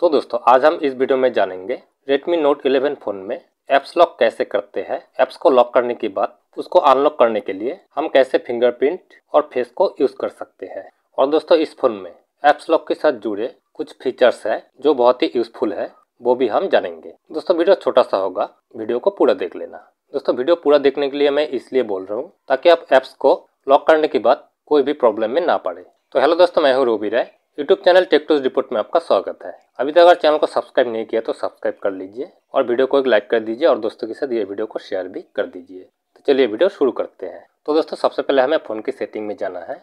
तो दोस्तों आज हम इस वीडियो में जानेंगे Redmi Note 11 फ़ोन में एप्स लॉक कैसे करते हैं एप्स को लॉक करने के बाद उसको अनलॉक करने के लिए हम कैसे फिंगरप्रिंट और फेस को यूज़ कर सकते हैं और दोस्तों इस फ़ोन में एप्स लॉक के साथ जुड़े कुछ फीचर्स है जो बहुत ही यूज़फुल है वो भी हम जानेंगे दोस्तों वीडियो छोटा सा होगा वीडियो को पूरा देख लेना दोस्तों वीडियो पूरा देखने के लिए मैं इसलिए बोल रहा हूँ ताकि आप एप्स को लॉक करने के बाद कोई भी प्रॉब्लम में ना पड़े तो हेलो दोस्तों मैं हूँ Ruby Rai YouTube channel Techtoz report में आपका स्वागत है अभी तक अगर चैनल को सब्सक्राइब नहीं किया तो सब्सक्राइब कर लीजिए और वीडियो को एक लाइक कर दीजिए और दोस्तों के साथ ये वीडियो को शेयर भी कर दीजिए तो चलिए वीडियो शुरू करते हैं तो दोस्तों सबसे पहले हमें फ़ोन की सेटिंग में जाना है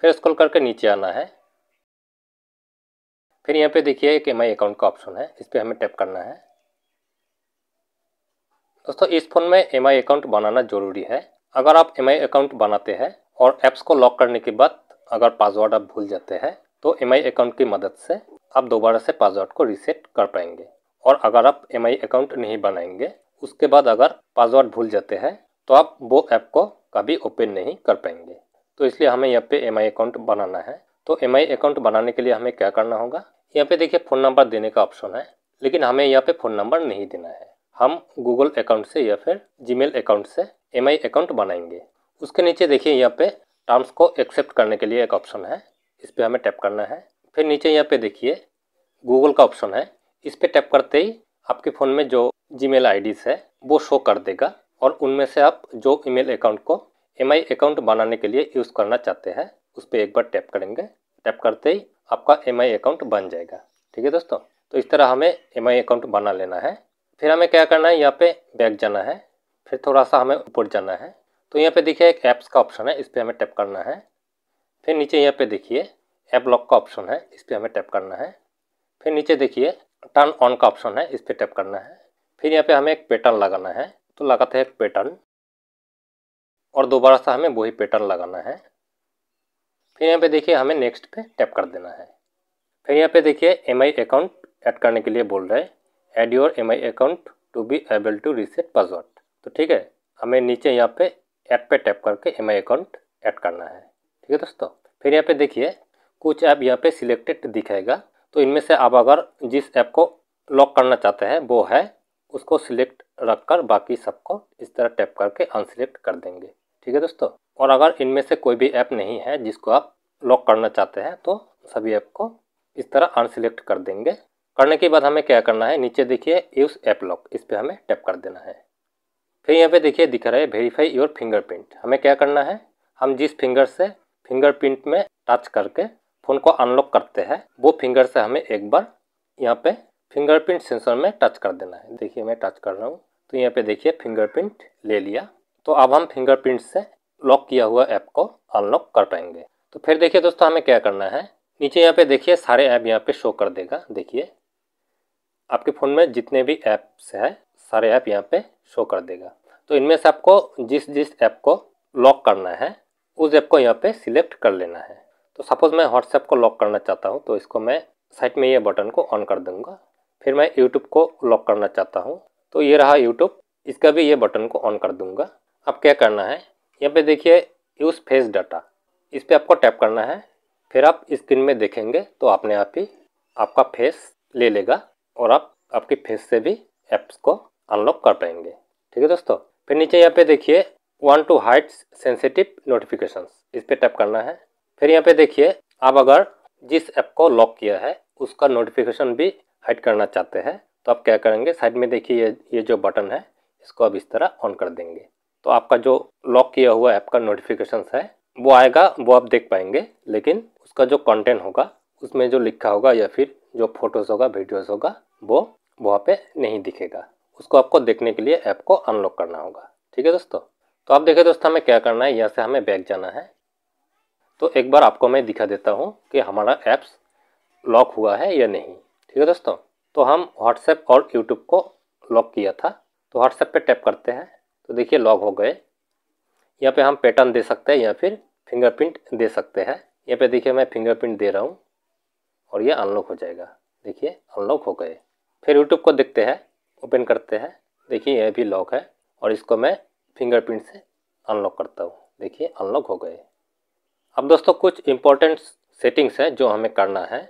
फिर स्क्रॉल करके नीचे आना है फिर यहाँ पर देखिए एक एम अकाउंट का ऑप्शन है इस पर हमें टैप करना है दोस्तों इस फ़ोन में एम अकाउंट बनाना ज़रूरी है अगर आप एम अकाउंट बनाते हैं और ऐप्स को लॉक करने के बाद अगर पासवर्ड आप भूल जाते हैं तो एम अकाउंट की मदद से आप दोबारा से पासवर्ड को रीसेट कर पाएंगे और अगर आप एम अकाउंट नहीं बनाएंगे उसके बाद अगर पासवर्ड भूल जाते हैं तो आप वो ऐप को कभी ओपन नहीं कर पाएंगे तो इसलिए हमें यहाँ पे एम अकाउंट बनाना है तो एम अकाउंट बनाने के लिए हमें क्या करना होगा यहाँ पे देखिए फ़ोन नंबर देने का ऑप्शन है लेकिन हमें यहाँ पे फ़ोन नंबर नहीं देना है हम गूगल अकाउंट से या फिर जी अकाउंट से एम अकाउंट बनाएंगे उसके नीचे देखिए यहाँ पे टर्म्स को एक्सेप्ट करने के लिए एक ऑप्शन है इस पर हमें टैप करना है फिर नीचे यहाँ पे देखिए गूगल का ऑप्शन है इस पर टैप करते ही आपके फ़ोन में जो जी मेल है वो शो कर देगा और उनमें से आप जो ईमेल अकाउंट को एम अकाउंट बनाने के लिए यूज़ करना चाहते हैं उस पर एक बार टैप करेंगे टैप करते ही आपका एम अकाउंट बन जाएगा ठीक है दोस्तों तो इस तरह हमें एम अकाउंट बना लेना है फिर हमें क्या करना है यहाँ पे बैक जाना है फिर थोड़ा सा हमें ऊपर जाना है तो यहाँ पे देखिए एक ऐप्स का ऑप्शन है इस पर हमें टैप करना है फिर नीचे यहाँ पे देखिए ऐप लॉक का ऑप्शन है इस पर हमें टैप करना है फिर नीचे देखिए टर्न ऑन का ऑप्शन है इस पर टैप करना है फिर यहाँ पे हमें एक पैटर्न लगाना है तो लगाते हैं एक पैटर्न और दोबारा सा हमें वही पैटर्न लगाना है फिर यहाँ पे देखिए हमें नेक्स्ट पे टैप कर देना है फिर यहाँ पे देखिए एम आई अकाउंट ऐड करने के लिए बोल रहे हैं add your M I account to be able to reset password तो ठीक है हमें नीचे यहाँ पे ऐड पे टैप करके एम आई अकाउंट ऐड करना है ठीक है दोस्तों फिर यहाँ पे देखिए कुछ ऐप यहाँ पे सिलेक्टेड दिखाएगा तो इनमें से आप अगर जिस ऐप को लॉक करना चाहते हैं वो है उसको सिलेक्ट रख कर बाकी सबको इस तरह टैप करके अनसिलेक्ट कर देंगे ठीक है दोस्तों और अगर इनमें से कोई भी ऐप नहीं है जिसको आप लॉक करना चाहते हैं तो सभी ऐप को इस तरह अनसिलेक्ट कर देंगे करने के बाद हमें क्या करना है नीचे देखिए यूज़ ऐप लॉक इस पर हमें टैप कर देना है फिर यहाँ पे देखिए दिख रहा है वेरीफाई योर फिंगरप्रिंट हमें क्या करना है हम जिस फिंगर से फिंगरप्रिंट में टच करके फ़ोन को अनलॉक करते हैं वो फिंगर से हमें एक बार यहाँ पे फिंगरप्रिंट सेंसर में टच कर देना है देखिए मैं टच कर रहा हूँ तो यहाँ पे देखिए फिंगरप्रिंट ले लिया तो अब हम फिंगरप्रिंट से लॉक किया हुआ ऐप को अनलॉक कर पाएंगे तो फिर देखिए दोस्तों हमें क्या करना है नीचे यहाँ पे देखिए सारे ऐप यहाँ पे शो कर देगा देखिए आपके फ़ोन में जितने भी ऐप्स है सारे ऐप यहाँ पे शो कर देगा तो इनमें से आपको जिस जिस ऐप को लॉक करना है उस ऐप को यहाँ पे सिलेक्ट कर लेना है तो सपोज़ मैं व्हाट्सएप को लॉक करना चाहता हूँ तो इसको मैं साइड में ये बटन को ऑन कर दूँगा फिर मैं यूट्यूब को लॉक करना चाहता हूँ तो ये रहा यूट्यूब इसका भी ये बटन को ऑन कर दूँगा अब क्या करना है यहाँ पे देखिए यूज़ फेस डाटा इस पर आपको टैप करना है फिर आप स्क्रीन में देखेंगे तो आपने आप ही आपका फेस ले लेगा और आप आपके फेस से भी ऐप्स को अनलॉक कर पाएंगे ठीक है दोस्तों फिर नीचे यहाँ पे देखिए वन टू हाइट्स सेंसिटिव नोटिफिकेशंस इस पर टैप करना है फिर यहाँ पे देखिए आप अगर जिस ऐप को लॉक किया है उसका नोटिफिकेशन भी हाइट करना चाहते हैं तो आप क्या करेंगे साइड में देखिए ये ये जो बटन है इसको अब इस तरह ऑन कर देंगे तो आपका जो लॉक किया हुआ ऐप का नोटिफिकेशन है वो आएगा वो आप देख पाएंगे लेकिन उसका जो कंटेंट होगा उसमें जो लिखा होगा या फिर जो फोटोज़ होगा वीडियोज़ होगा वो वहाँ पे नहीं दिखेगा उसको आपको देखने के लिए ऐप को अनलॉक करना होगा ठीक है दोस्तों तो आप देखें दोस्तों हमें क्या करना है यहाँ से हमें बैक जाना है तो एक बार आपको मैं दिखा देता हूँ कि हमारा ऐप्स लॉक हुआ है या नहीं ठीक है दोस्तों तो हम व्हाट्सएप और यूट्यूब को लॉक किया था तो व्हाट्सएप पे टैप करते हैं तो देखिए लॉक हो गए यहाँ पे हम पैटर्न दे सकते हैं या फिर फिंगरप्रिंट दे सकते हैं यहाँ पे देखिए मैं फिंगरप्रिंट दे रहा हूँ और ये अनलॉक हो जाएगा देखिए अनलॉक हो गए फिर यूट्यूब को देखते हैं ओपन करते हैं देखिए यह भी लॉक है और इसको मैं फिंगरप्रिंट से अनलॉक करता हूँ देखिए अनलॉक हो गए अब दोस्तों कुछ इंपॉर्टेंट सेटिंग्स हैं जो हमें करना है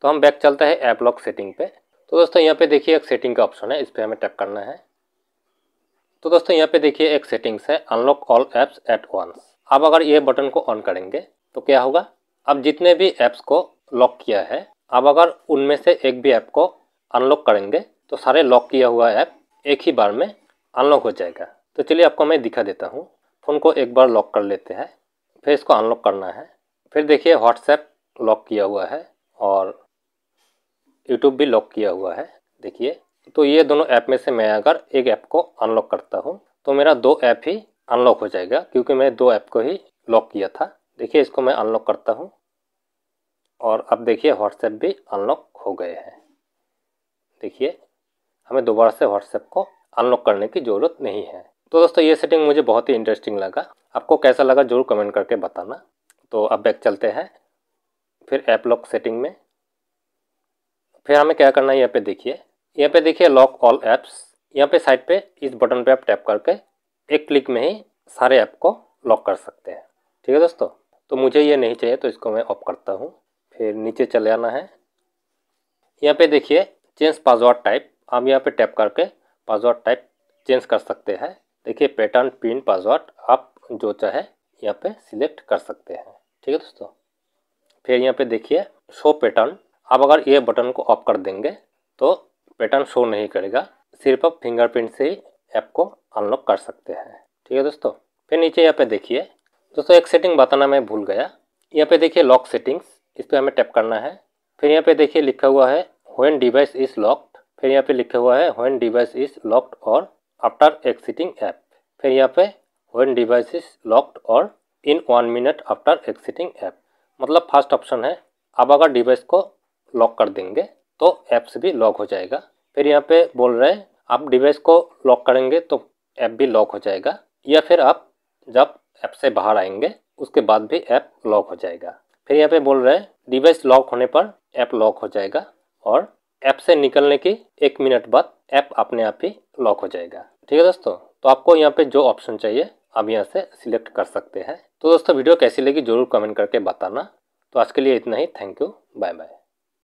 तो हम बैक चलते हैं ऐप लॉक सेटिंग पे तो दोस्तों यहाँ पे देखिए एक सेटिंग का ऑप्शन है इस पर हमें टैप करना है तो दोस्तों यहाँ पे देखिए एक सेटिंग्स है unlock all apps at once अब अगर ये बटन को ऑन करेंगे तो क्या होगा अब जितने भी ऐप्स को लॉक किया है अब अगर उनमें से एक भी ऐप को अनलॉक करेंगे तो सारे लॉक किया हुआ ऐप एक ही बार में अनलॉक हो जाएगा तो चलिए आपको मैं दिखा देता हूँ फ़ोन को एक बार लॉक कर लेते हैं फिर इसको अनलॉक करना है फिर देखिए व्हाट्सएप लॉक किया हुआ है और यूट्यूब भी लॉक किया हुआ है देखिए तो ये दोनों ऐप में से मैं अगर एक ऐप को अनलॉक करता हूँ तो मेरा दो ऐप ही अनलॉक हो जाएगा क्योंकि मैं दो ऐप को ही लॉक किया था देखिए इसको मैं अनलॉक करता हूँ और अब देखिए व्हाट्सएप भी अनलॉक हो गए हैं देखिए हमें दोबारा से व्हाट्सएप को अनलॉक करने की ज़रूरत नहीं है तो दोस्तों ये सेटिंग मुझे बहुत ही इंटरेस्टिंग लगा आपको कैसा लगा जरूर कमेंट करके बताना तो अब बैक चलते हैं फिर ऐप लॉक सेटिंग में फिर हमें क्या करना है यहाँ पे देखिए यहाँ पे देखिए लॉक ऑल ऐप्स यहाँ पे साइड पे इस बटन पे आप टैप करके एक क्लिक में ही सारे ऐप को लॉक कर सकते हैं ठीक है दोस्तों तो मुझे ये नहीं चाहिए तो इसको मैं ऑफ करता हूँ फिर नीचे चले आना है यहाँ पे देखिए चेंज पासवर्ड टाइप आप यहाँ पे टैप करके पासवर्ड टाइप चेंज कर सकते हैं देखिए पैटर्न पिन पासवर्ड आप जो चाहे यहाँ पे सिलेक्ट कर सकते हैं ठीक है दोस्तों फिर यहाँ पे देखिए शो पैटर्न आप अगर ये बटन को ऑफ कर देंगे तो पैटर्न शो नहीं करेगा सिर्फ आप फिंगरप्रिंट से ही ऐप को अनलॉक कर सकते हैं ठीक है दोस्तों फिर नीचे यहाँ पे देखिए दोस्तों एक सेटिंग बताना मैं भूल गया यहाँ पे देखिए लॉक सेटिंग्स इस पर हमें टैप करना है फिर यहाँ पे देखिए लिखा हुआ है वेन डिवाइस इज़ लॉक्ड फिर यहाँ पे लिखा हुआ है वेन डिवाइस इज़ लॉक्ड और आफ्टर एक्सिटिंग ऐप फिर यहाँ पे वन डिवाइस इज लॉक्ड और in one minute after exiting app मतलब फर्स्ट ऑप्शन है अब अगर डिवाइस को लॉक कर देंगे तो ऐप्स भी लॉक हो जाएगा फिर यहाँ पे बोल रहे हैं आप डिवाइस को लॉक करेंगे तो ऐप भी लॉक हो जाएगा या फिर आप जब ऐप से बाहर आएंगे उसके बाद भी ऐप लॉक हो जाएगा फिर यहाँ पे बोल रहे हैं डिवाइस लॉक होने पर ऐप लॉक हो जाएगा और ऐप से निकलने की एक मिनट बाद ऐप अपने आप ही लॉक हो जाएगा ठीक है दोस्तों तो आपको यहाँ पे जो ऑप्शन चाहिए आप यहाँ से सिलेक्ट कर सकते हैं तो दोस्तों वीडियो कैसी लगी जरूर कमेंट करके बताना तो आज के लिए इतना ही थैंक यू बाय बाय